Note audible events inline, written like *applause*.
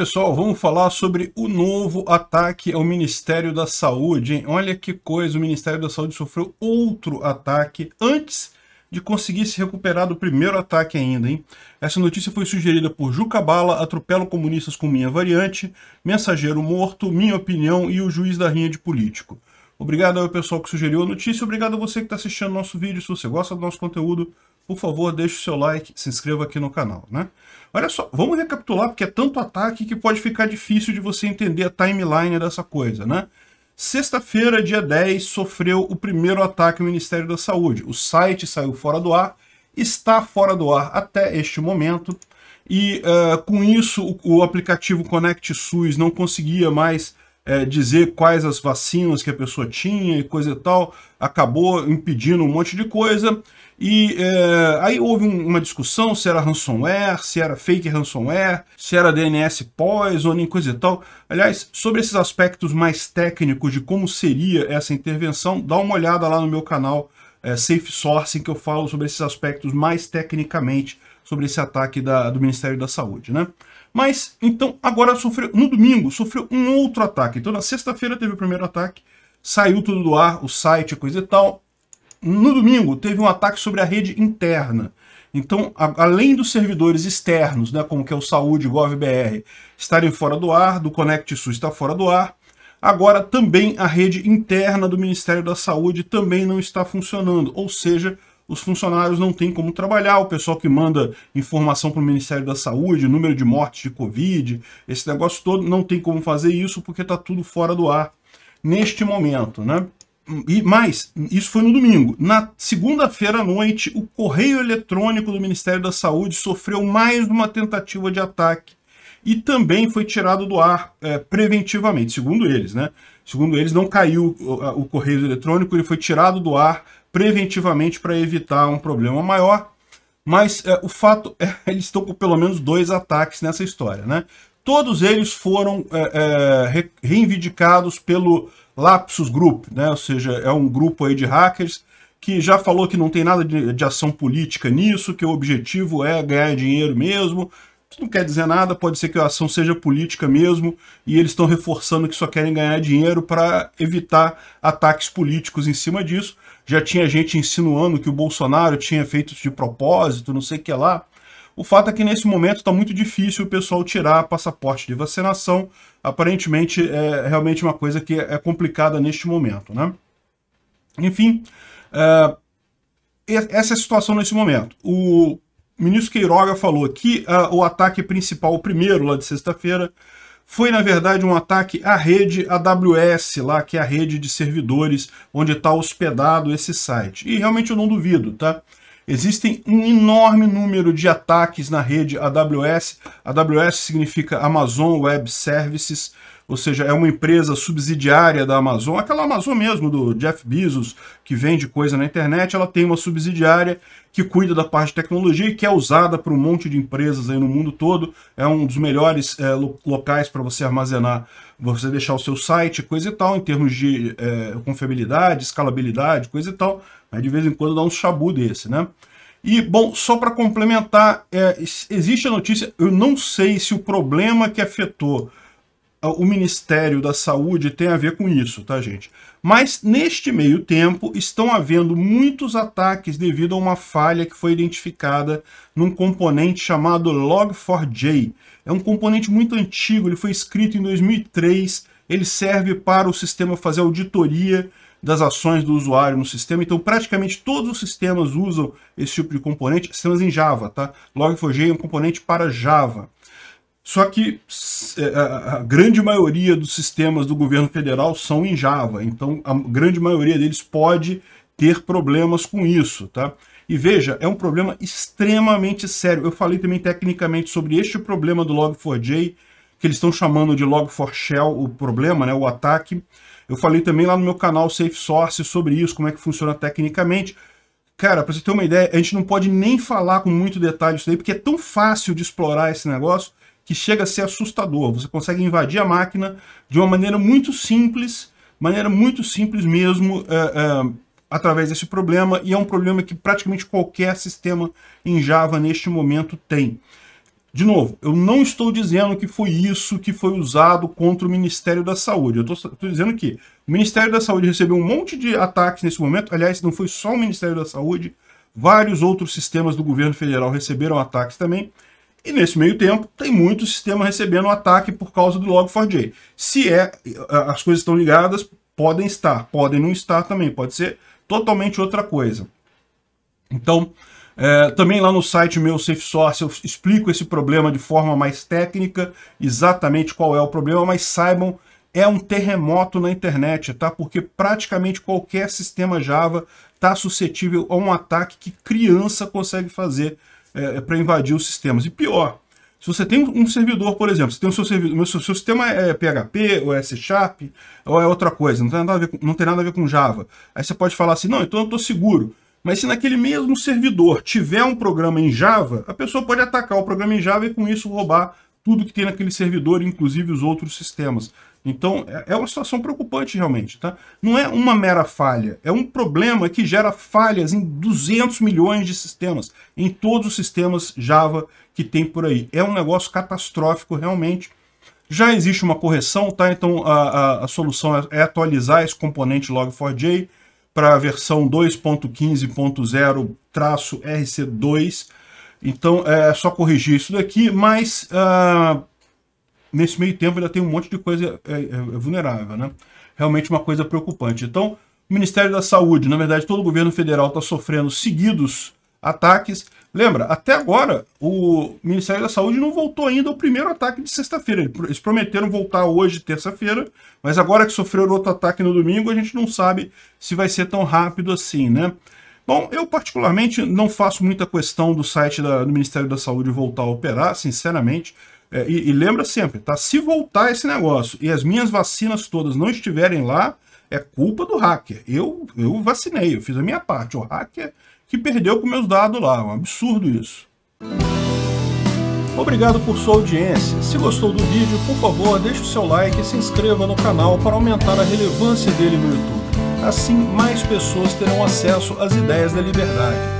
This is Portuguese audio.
Pessoal, vamos falar sobre o novo ataque ao Ministério da Saúde. Hein? Olha que coisa, o Ministério da Saúde sofreu outro ataque antes de conseguir se recuperar do primeiro ataque ainda. Hein? Essa notícia foi sugerida por Juca Bala, atropelo comunistas com minha variante, mensageiro morto, minha opinião e o juiz da rinha de político. Obrigado ao pessoal que sugeriu a notícia, obrigado a você que está assistindo nosso vídeo. Se você gosta do nosso conteúdo, por favor, deixe o seu like, se inscreva aqui no canal, né? Olha só, vamos recapitular, porque é tanto ataque que pode ficar difícil de você entender a timeline dessa coisa, né? Sexta-feira, dia 10, sofreu o primeiro ataque ao Ministério da Saúde. O site saiu fora do ar, está fora do ar até este momento, e uh, com isso o, o aplicativo Connect SUS não conseguia mais é, dizer quais as vacinas que a pessoa tinha e coisa e tal, acabou impedindo um monte de coisa. E é, aí houve um, uma discussão se era ransomware, se era fake ransomware, se era DNS poisoning, coisa e tal. Aliás, sobre esses aspectos mais técnicos de como seria essa intervenção, dá uma olhada lá no meu canal é, Safe Sourcing, que eu falo sobre esses aspectos mais tecnicamente sobre esse ataque da, do Ministério da Saúde, né? Mas, então, agora sofreu, no domingo, sofreu um outro ataque. Então, na sexta-feira teve o primeiro ataque, saiu tudo do ar, o site, coisa e tal. No domingo, teve um ataque sobre a rede interna. Então, a, além dos servidores externos, né, como que é o Saúde, GovBR, estarem fora do ar, do ConnectSUS está fora do ar, agora também a rede interna do Ministério da Saúde também não está funcionando, ou seja, os funcionários não têm como trabalhar, o pessoal que manda informação para o Ministério da Saúde, número de mortes de Covid, esse negócio todo, não tem como fazer isso porque está tudo fora do ar neste momento, né? E mais, isso foi no domingo. Na segunda-feira à noite, o correio eletrônico do Ministério da Saúde sofreu mais uma tentativa de ataque e também foi tirado do ar é, preventivamente, segundo eles, né? Segundo eles, não caiu o, correio eletrônico, ele foi tirado do ar preventivamente para evitar um problema maior. Mas é, o fato é *laughs* eles estão com pelo menos dois ataques nessa história, né? Todos eles foram é, é, reivindicados pelo Lapsus Group, né? ou seja, é um grupo aí de hackers que já falou que não tem nada de, de ação política nisso, que o objetivo é ganhar dinheiro mesmo, isso não quer dizer nada, pode ser que a ação seja política mesmo, e eles estão reforçando que só querem ganhar dinheiro para evitar ataques políticos em cima disso. Já tinha gente insinuando que o Bolsonaro tinha feito de propósito, não sei o que lá. O fato é que nesse momento está muito difícil o pessoal tirar passaporte de vacinação. Aparentemente é realmente uma coisa que é complicada neste momento. Né? Enfim, é... essa é a situação nesse momento. O o ministro Queiroga falou que uh, o ataque principal, o primeiro lá de sexta-feira, foi na verdade um ataque à rede AWS, lá que é a rede de servidores onde está hospedado esse site. E realmente eu não duvido, tá? Existem um enorme número de ataques na rede AWS. AWS significa Amazon Web Services, ou seja, é uma empresa subsidiária da Amazon, aquela Amazon mesmo do Jeff Bezos, que vende coisa na internet, ela tem uma subsidiária que cuida da parte de tecnologia e que é usada por um monte de empresas aí no mundo todo, é um dos melhores é, locais para você armazenar, você deixar o seu site, coisa e tal, em termos de é, confiabilidade, escalabilidade, coisa e tal, Aí né? de vez em quando dá um chabu desse, né? E, bom, só para complementar, é, existe a notícia, eu não sei se o problema que afetou o Ministério da Saúde tem a ver com isso, tá, gente? Mas, neste meio tempo, estão havendo muitos ataques devido a uma falha que foi identificada num componente chamado Log4j. É um componente muito antigo, ele foi escrito em 2003, ele serve para o sistema fazer auditoria das ações do usuário no sistema. Então, praticamente todos os sistemas usam esse tipo de componente, sistemas em Java, tá? Log4j é um componente para Java. Só que é, a grande maioria dos sistemas do governo federal são em Java, então a grande maioria deles pode ter problemas com isso, tá? E veja, é um problema extremamente sério. Eu falei também tecnicamente sobre este problema do Log4j que eles estão chamando de log4shell o problema, né, o ataque. Eu falei também lá no meu canal Safe Source sobre isso, como é que funciona tecnicamente. Cara, para você ter uma ideia, a gente não pode nem falar com muito detalhe isso daí, porque é tão fácil de explorar esse negócio que chega a ser assustador. Você consegue invadir a máquina de uma maneira muito simples, maneira muito simples mesmo, é, é, através desse problema, e é um problema que praticamente qualquer sistema em Java neste momento tem. De novo, eu não estou dizendo que foi isso que foi usado contra o Ministério da Saúde. Eu estou dizendo que o Ministério da Saúde recebeu um monte de ataques nesse momento. Aliás, não foi só o Ministério da Saúde, vários outros sistemas do governo federal receberam ataques também. E nesse meio tempo, tem muito sistema recebendo ataque por causa do Log4j. Se é, as coisas estão ligadas, podem estar, podem não estar também, pode ser totalmente outra coisa. Então, é, também lá no site meu SafeSource eu explico esse problema de forma mais técnica, exatamente qual é o problema, mas saibam, é um terremoto na internet, tá? Porque praticamente qualquer sistema Java está suscetível a um ataque que criança consegue fazer é, é para invadir os sistemas. E pior, se você tem um servidor, por exemplo, você tem o seu servidor, seu, seu sistema é PHP, ou é C Sharp, ou é outra coisa, não tem, nada a ver com, não tem nada a ver com Java. Aí você pode falar assim, não, então eu estou seguro. Mas se naquele mesmo servidor tiver um programa em Java, a pessoa pode atacar o programa em Java e com isso roubar tudo que tem naquele servidor, inclusive os outros sistemas. Então, é, é uma situação preocupante realmente, tá? Não é uma mera falha, é um problema que gera falhas em 200 milhões de sistemas, em todos os sistemas Java que tem por aí. É um negócio catastrófico realmente. Já existe uma correção, tá? Então, a, a, a solução é, é atualizar esse componente log4j, para a versão 2.15.0-RC2. Então é só corrigir isso daqui, mas uh, nesse meio tempo ainda tem um monte de coisa é, é vulnerável, né? Realmente uma coisa preocupante. Então, o Ministério da Saúde, na verdade, todo o governo federal está sofrendo seguidos ataques. Lembra, até agora o Ministério da Saúde não voltou ainda ao primeiro ataque de sexta-feira. Eles prometeram voltar hoje, terça-feira, mas agora que sofreram outro ataque no domingo, a gente não sabe se vai ser tão rápido assim, né? Bom, eu particularmente não faço muita questão do site da, do Ministério da Saúde voltar a operar, sinceramente. É, e, e lembra sempre, tá? Se voltar esse negócio e as minhas vacinas todas não estiverem lá, é culpa do hacker. Eu, eu vacinei, eu fiz a minha parte. O hacker que perdeu com meus dados lá. Um absurdo isso. Obrigado por sua audiência. Se gostou do vídeo, por favor, deixe o seu like e se inscreva no canal para aumentar a relevância dele no YouTube. Assim, mais pessoas terão acesso às ideias da liberdade.